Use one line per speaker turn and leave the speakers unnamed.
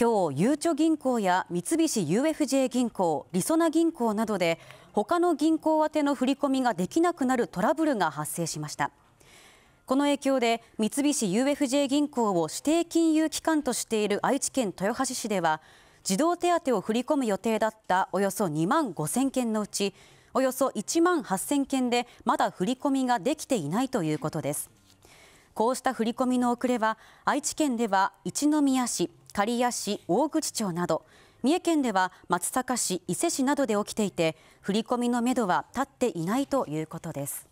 今日ゆうちょ銀行や三菱 UFJ 銀行りそな銀行などで他の銀行宛ての振り込みができなくなるトラブルが発生しましたこの影響で三菱 UFJ 銀行を指定金融機関としている愛知県豊橋市では児童手当を振り込む予定だったおよそ2万5000件のうちおよそ1万8000件でまだ振り込みができていないということですこうした振り込みの遅れは愛知県では一宮市、刈谷市、大口町など三重県では松阪市、伊勢市などで起きていて振り込みのめどは立っていないということです。